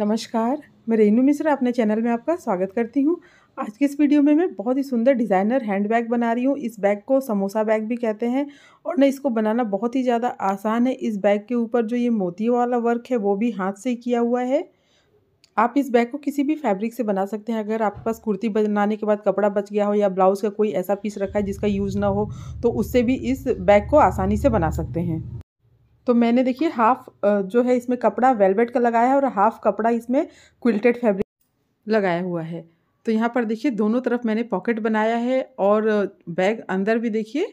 नमस्कार मैं रेनू मिश्रा अपने चैनल में आपका स्वागत करती हूँ आज की इस वीडियो में मैं बहुत ही सुंदर डिज़ाइनर हैंड बैग बना रही हूँ इस बैग को समोसा बैग भी कहते हैं और ना इसको बनाना बहुत ही ज़्यादा आसान है इस बैग के ऊपर जो ये मोती वाला वर्क है वो भी हाथ से किया हुआ है आप इस बैग को किसी भी फैब्रिक से बना सकते हैं अगर आपके पास कुर्ती बनाने के बाद कपड़ा बच गया हो या ब्लाउज़ का कोई ऐसा पीस रखा है जिसका यूज़ ना हो तो उससे भी इस बैग को आसानी से बना सकते हैं तो मैंने देखिए हाफ जो है इसमें कपड़ा वेलवेट का लगाया है और हाफ कपड़ा इसमें क्विल्टेड फैब्रिक लगाया हुआ है तो यहाँ पर देखिए दोनों तरफ मैंने पॉकेट बनाया है और बैग अंदर भी देखिए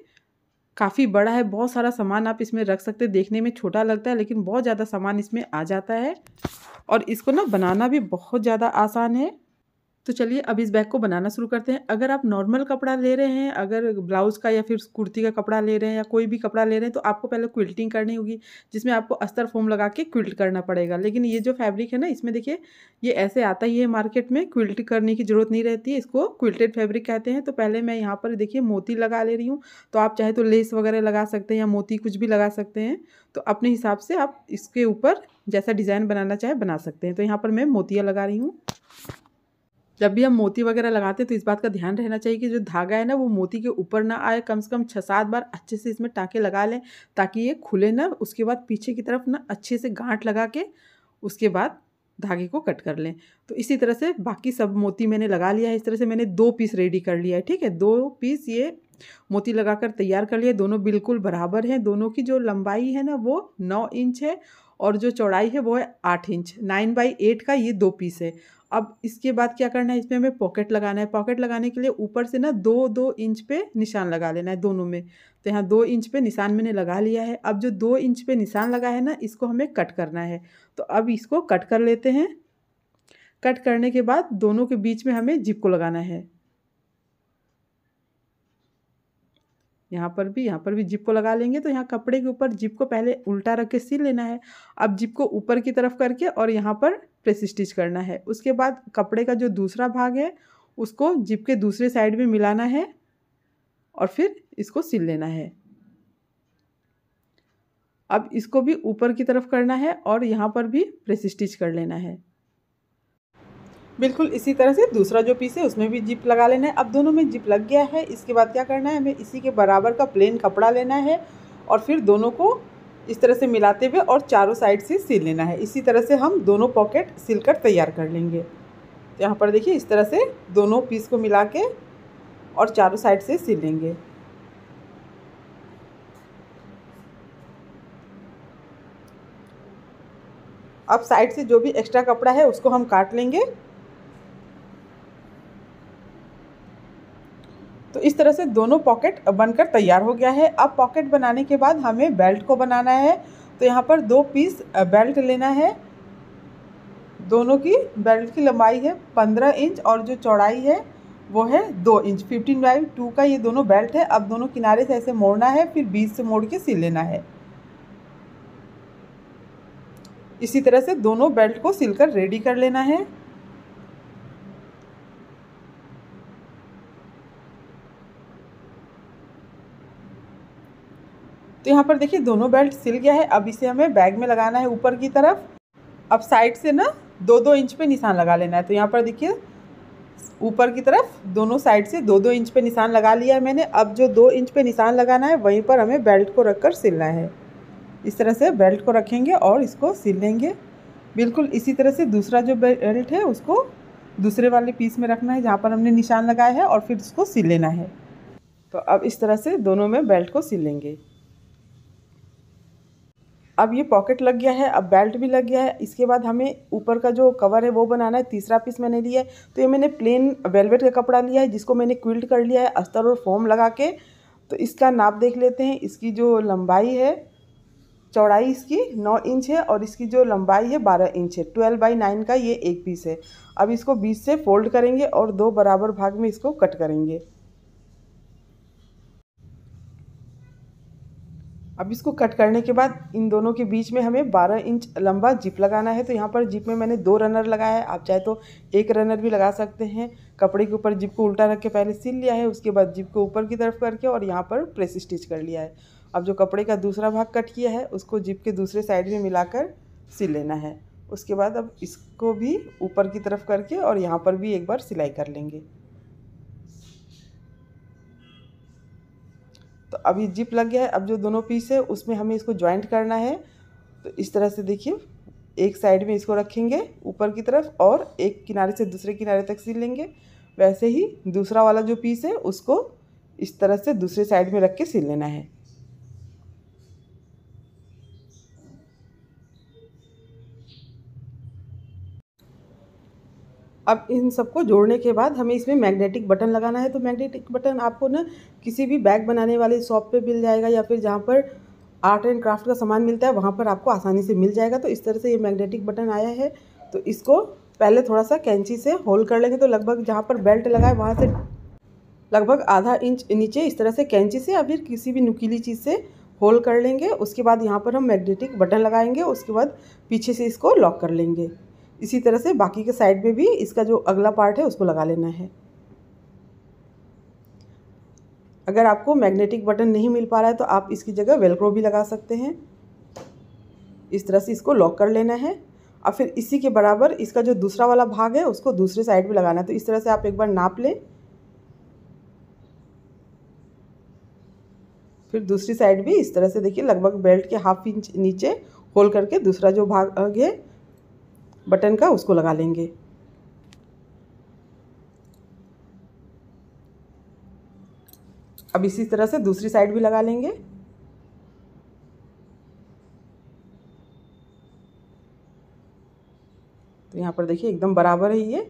काफ़ी बड़ा है बहुत सारा सामान आप इसमें रख सकते हैं देखने में छोटा लगता है लेकिन बहुत ज़्यादा सामान इसमें आ जाता है और इसको ना बनाना भी बहुत ज़्यादा आसान है तो चलिए अब इस बैग को बनाना शुरू करते हैं अगर आप नॉर्मल कपड़ा ले रहे हैं अगर ब्लाउज़ का या फिर कुर्ती का कपड़ा ले रहे हैं या कोई भी कपड़ा ले रहे हैं तो आपको पहले क्विल्टिंग करनी होगी जिसमें आपको अस्तर फोम लगा के क्विल्ट करना पड़ेगा लेकिन ये जो फैब्रिक है ना इसमें देखिए ये ऐसे आता ही है मार्केट में क्विल्ट करने की ज़रूरत नहीं रहती है इसको क्विल्टेड फैब्रिक कहते हैं तो पहले मैं यहाँ पर देखिए मोती लगा ले रही हूँ तो आप चाहे तो लेस वगैरह लगा सकते हैं या मोती कुछ भी लगा सकते हैं तो अपने हिसाब से आप इसके ऊपर जैसा डिज़ाइन बनाना चाहे बना सकते हैं तो यहाँ पर मैं मोतियाँ लगा रही हूँ जब भी हम मोती वगैरह लगाते हैं तो इस बात का ध्यान रहना चाहिए कि जो धागा है ना वो मोती के ऊपर ना आए कम से कम छः सात बार अच्छे से इसमें टाँके लगा लें ताकि ये खुले ना उसके बाद पीछे की तरफ ना अच्छे से गांठ लगा के उसके बाद धागे को कट कर लें तो इसी तरह से बाकी सब मोती मैंने लगा लिया है इस तरह से मैंने दो पीस रेडी कर लिया है ठीक है दो पीस ये मोती लगाकर तैयार कर लिए दोनों बिल्कुल बराबर हैं दोनों की जो लंबाई है ना वो नौ इंच है और जो चौड़ाई है वो है आठ इंच नाइन बाई एट का ये दो पीस है अब इसके बाद क्या करना है इसमें हमें पॉकेट लगाना है पॉकेट लगाने के लिए ऊपर से ना दो दो इंच पे निशान लगा लेना है दोनों में तो यहाँ दो इंच पे निशान मैंने लगा लिया है अब जो दो इंच पे निशान लगा है ना इसको हमें कट करना है तो अब इसको कट कर लेते हैं कट करने के बाद दोनों के बीच में हमें जिप को लगाना है यहाँ पर भी यहाँ पर भी जिप को लगा लेंगे तो यहाँ कपड़े के ऊपर जिप को पहले उल्टा रख के सिल लेना है अब जिप को ऊपर की तरफ करके और यहाँ पर प्रेस स्टिच करना है उसके बाद कपड़े का जो दूसरा भाग है उसको जिप के दूसरे साइड में मिलाना है और फिर इसको सिल लेना है अब इसको भी ऊपर की तरफ करना है और यहाँ पर भी प्रेस स्टिच कर लेना है बिल्कुल इसी तरह से दूसरा जो पीस है उसमें भी जिप लगा लेना है अब दोनों में जिप लग गया है इसके बाद क्या करना है हमें इसी के बराबर का प्लेन कपड़ा लेना है और फिर दोनों को इस तरह से मिलाते हुए और चारों साइड से सिल लेना है इसी तरह से हम दोनों पॉकेट सिल कर तैयार कर लेंगे तो यहाँ पर देखिए इस तरह से दोनों पीस को मिला के और चारों साइड से सिल लेंगे अब साइड से जो भी एक्स्ट्रा कपड़ा है उसको हम काट लेंगे इस तरह से दोनों पॉकेट बनकर तैयार हो गया है अब पॉकेट बनाने के बाद हमें बेल्ट को बनाना है तो यहाँ पर दो पीस बेल्ट लेना है दोनों की बेल्ट की लंबाई है पंद्रह इंच और जो चौड़ाई है वो है दो इंच फिफ्टीन बाई टू का ये दोनों बेल्ट है अब दोनों किनारे से ऐसे मोड़ना है फिर बीच से मोड़ के सिल लेना है इसी तरह से दोनों बेल्ट को सिलकर रेडी कर लेना है तो यहाँ पर देखिए दोनों बेल्ट सिल गया है अब इसे हमें बैग में लगाना है ऊपर की तरफ अब साइड से ना दो दो इंच पे निशान लगा लेना है तो यहाँ पर देखिए ऊपर की तरफ दोनों साइड से दो दो इंच पे निशान लगा लिया है मैंने अब जो दो इंच पे निशान लगाना है वहीं पर हमें बेल्ट को रख कर सिलना है इस तरह से बेल्ट को रखेंगे और इसको सिल लेंगे बिल्कुल इसी तरह से दूसरा जो बेल्ट है उसको दूसरे वाले पीस में रखना है जहाँ पर हमने निशान लगाया है और फिर उसको सिल लेना है तो अब इस तरह से दोनों में बेल्ट को सिल लेंगे अब ये पॉकेट लग गया है अब बेल्ट भी लग गया है इसके बाद हमें ऊपर का जो कवर है वो बनाना है तीसरा पीस मैंने लिया है तो ये मैंने प्लेन वेलवेट का कपड़ा लिया है जिसको मैंने क्विल्ट कर लिया है अस्तर और फोम लगा के तो इसका नाप देख लेते हैं इसकी जो लंबाई है चौड़ाई इसकी नौ इंच है और इसकी जो लंबाई है बारह इंच है ट्वेल्व बाई नाइन का ये एक पीस है अब इसको बीच से फोल्ड करेंगे और दो बराबर भाग में इसको कट करेंगे अब इसको कट करने के बाद इन दोनों के बीच में हमें 12 इंच लंबा जिप लगाना है तो यहाँ पर जिप में मैंने दो रनर लगाया है आप चाहे तो एक रनर भी लगा सकते हैं कपड़े के ऊपर जिप को उल्टा रख के पहले सिल लिया है उसके बाद जिप को ऊपर की तरफ करके और यहाँ पर प्रेस स्टिच कर लिया है अब जो कपड़े का दूसरा भाग कट किया है उसको जिप के दूसरे साइड में मिलाकर सिल लेना है उसके बाद अब इसको भी ऊपर की तरफ करके और यहाँ पर भी एक बार सिलाई कर लेंगे अभी जिप लग गया है अब जो दोनों पीस है उसमें हमें इसको ज्वाइंट करना है तो इस तरह से देखिए एक साइड में इसको रखेंगे ऊपर की तरफ और एक किनारे से दूसरे किनारे तक सिल लेंगे वैसे ही दूसरा वाला जो पीस है उसको इस तरह से दूसरे साइड में रख के सिल लेना है अब इन सबको जोड़ने के बाद हमें इसमें मैग्नेटिक बटन लगाना है तो मैग्नेटिक बटन आपको ना किसी भी बैग बनाने वाले शॉप पे मिल जाएगा या फिर जहाँ पर आर्ट एंड क्राफ्ट का सामान मिलता है वहाँ पर आपको आसानी से मिल जाएगा तो इस तरह से ये मैग्नेटिक बटन आया है तो इसको पहले थोड़ा सा कैंची से होल्ड कर लेंगे तो लगभग जहाँ पर बेल्ट लगा है वहाँ से लगभग आधा इंच नीचे इस तरह से कैंची से या फिर किसी भी नुकीली चीज़ से होल्ड कर लेंगे उसके बाद यहाँ पर हम मैग्नेटिक बटन लगाएंगे उसके बाद पीछे से इसको लॉक कर लेंगे इसी तरह से बाकी के साइड में भी इसका जो अगला पार्ट है उसको लगा लेना है अगर आपको मैग्नेटिक बटन नहीं मिल पा रहा है तो आप इसकी जगह वेलक्रो भी लगा सकते हैं इस तरह से इसको लॉक कर लेना है और फिर इसी के बराबर इसका जो दूसरा वाला भाग है उसको दूसरे साइड में लगाना है तो इस तरह से आप एक बार नाप लें फिर दूसरी साइड भी इस तरह से देखिए लगभग बेल्ट के हाफ इंच नीचे होल करके दूसरा जो भाग है बटन का उसको लगा लेंगे अब इसी तरह से दूसरी साइड भी लगा लेंगे तो यहाँ पर देखिए एकदम बराबर है ये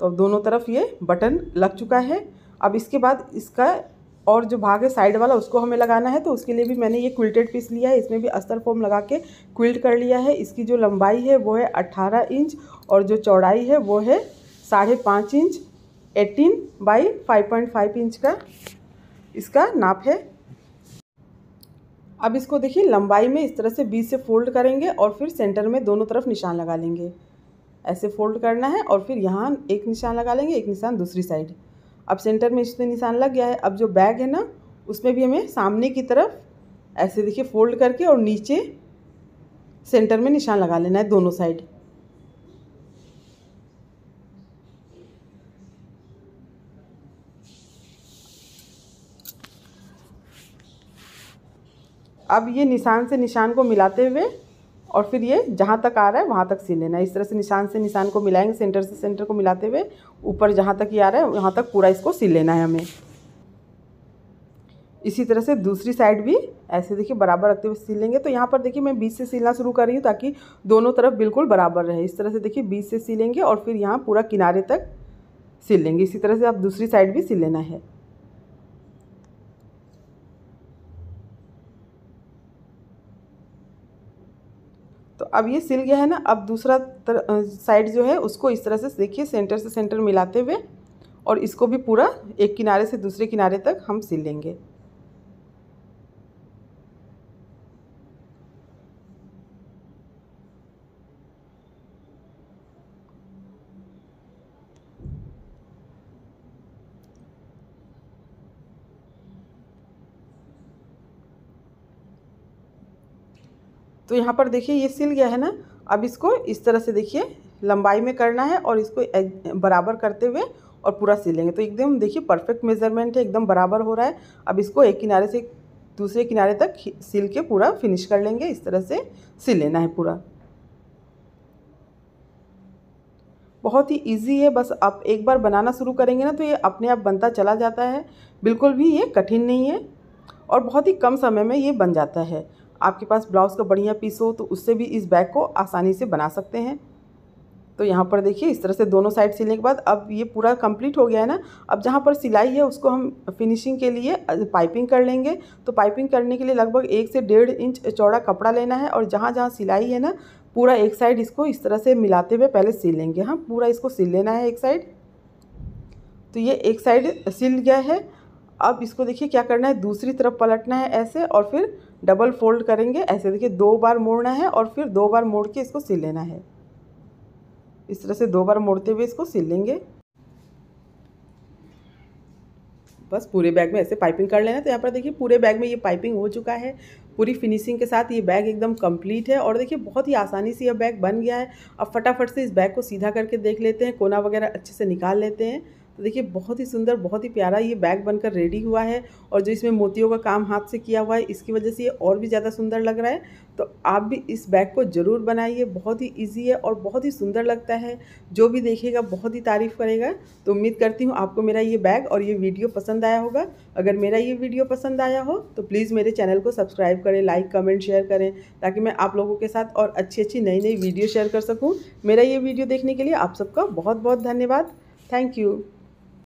तो अब दोनों तरफ ये बटन लग चुका है अब इसके बाद इसका और जो भाग है साइड वाला उसको हमें लगाना है तो उसके लिए भी मैंने ये क्विल्टेड पीस लिया है इसमें भी अस्तर फोम लगा के क्विल्ट कर लिया है इसकी जो लंबाई है वो है अट्ठारह इंच और जो चौड़ाई है वो है साढ़े पाँच inch eighteen by five point five inch का इसका नाप है अब इसको देखिए लंबाई में इस तरह से बीच से फोल्ड करेंगे और फिर सेंटर में दोनों तरफ निशान लगा लेंगे ऐसे फोल्ड करना है और फिर यहाँ एक निशान लगा लेंगे एक निशान दूसरी साइड अब सेंटर में इसमें निशान लग गया है अब जो बैग है ना उसमें भी हमें सामने की तरफ ऐसे देखिए फोल्ड करके और नीचे सेंटर में निशान लगा लेना है दोनों साइड अब ये निशान से निशान को मिलाते हुए और फिर ये जहाँ तक आ रहा है वहाँ तक सी लेना इस तरह से निशान से निशान को मिलाएंगे सेंटर से सेंटर को मिलाते हुए ऊपर जहाँ तक ये आ रहा है वहाँ तक पूरा इसको सिल लेना है हमें इसी तरह से दूसरी साइड भी ऐसे देखिए बराबर रखते हुए सिल लेंगे तो यहाँ पर देखिए मैं बीच से सिलना शुरू कर रही हूँ ताकि दोनों तरफ बिल्कुल बराबर रहे इस तरह से देखिए बीच से सिलेंगे और फिर यहाँ पूरा किनारे तक सिल लेंगे इसी तरह से आप दूसरी साइड भी सिल लेना है अब ये सिल गया है ना अब दूसरा साइड जो है उसको इस तरह से देखिए सेंटर से सेंटर मिलाते हुए और इसको भी पूरा एक किनारे से दूसरे किनारे तक हम सिल लेंगे तो यहाँ पर देखिए ये सिल गया है ना अब इसको इस तरह से देखिए लंबाई में करना है और इसको बराबर करते हुए और पूरा सिलेंगे तो एकदम देखिए परफेक्ट मेजरमेंट है एकदम बराबर हो रहा है अब इसको एक किनारे से दूसरे किनारे तक सिल के पूरा फिनिश कर लेंगे इस तरह से सिल लेना है पूरा बहुत ही इजी है बस आप एक बार बनाना शुरू करेंगे ना तो ये अपने आप बनता चला जाता है बिल्कुल भी ये कठिन नहीं है और बहुत ही कम समय में ये बन जाता है आपके पास ब्लाउज़ का बढ़िया पीस हो तो उससे भी इस बैग को आसानी से बना सकते हैं तो यहाँ पर देखिए इस तरह से दोनों साइड सिलने के बाद अब ये पूरा कंप्लीट हो गया है ना अब जहाँ पर सिलाई है उसको हम फिनिशिंग के लिए पाइपिंग कर लेंगे तो पाइपिंग करने के लिए लगभग एक से डेढ़ इंच चौड़ा कपड़ा लेना है और जहाँ जहाँ सिलाई है ना पूरा एक साइड इसको इस तरह से मिलाते हुए पहले सिल लेंगे हाँ पूरा इसको सिल लेना है एक साइड तो ये एक साइड सिल गया है अब इसको देखिए क्या करना है दूसरी तरफ पलटना है ऐसे और फिर डबल फोल्ड करेंगे ऐसे देखिए दो बार मोड़ना है और फिर दो बार मोड़ के इसको सिल लेना है इस तरह से दो बार मोड़ते हुए इसको सिल लेंगे बस पूरे बैग में ऐसे पाइपिंग कर लेना तो यहाँ पर देखिए पूरे बैग में ये पाइपिंग हो चुका है पूरी फिनिशिंग के साथ ये बैग एकदम कंप्लीट है और देखिए बहुत ही आसानी से यह बैग बन गया है अब फटाफट से इस बैग को सीधा करके देख लेते हैं कोना वगैरह अच्छे से निकाल लेते हैं तो देखिए बहुत ही सुंदर बहुत ही प्यारा ये बैग बनकर रेडी हुआ है और जो इसमें मोतियों का काम हाथ से किया हुआ है इसकी वजह से ये और भी ज़्यादा सुंदर लग रहा है तो आप भी इस बैग को ज़रूर बनाइए बहुत ही ईजी है और बहुत ही सुंदर लगता है जो भी देखेगा बहुत ही तारीफ़ करेगा तो उम्मीद करती हूँ आपको मेरा ये बैग और ये वीडियो पसंद आया होगा अगर मेरा ये वीडियो पसंद आया हो तो प्लीज़ मेरे चैनल को सब्सक्राइब करें लाइक कमेंट शेयर करें ताकि मैं आप लोगों के साथ और अच्छी अच्छी नई नई वीडियो शेयर कर सकूँ मेरा ये वीडियो देखने के लिए आप सबका बहुत बहुत धन्यवाद थैंक यू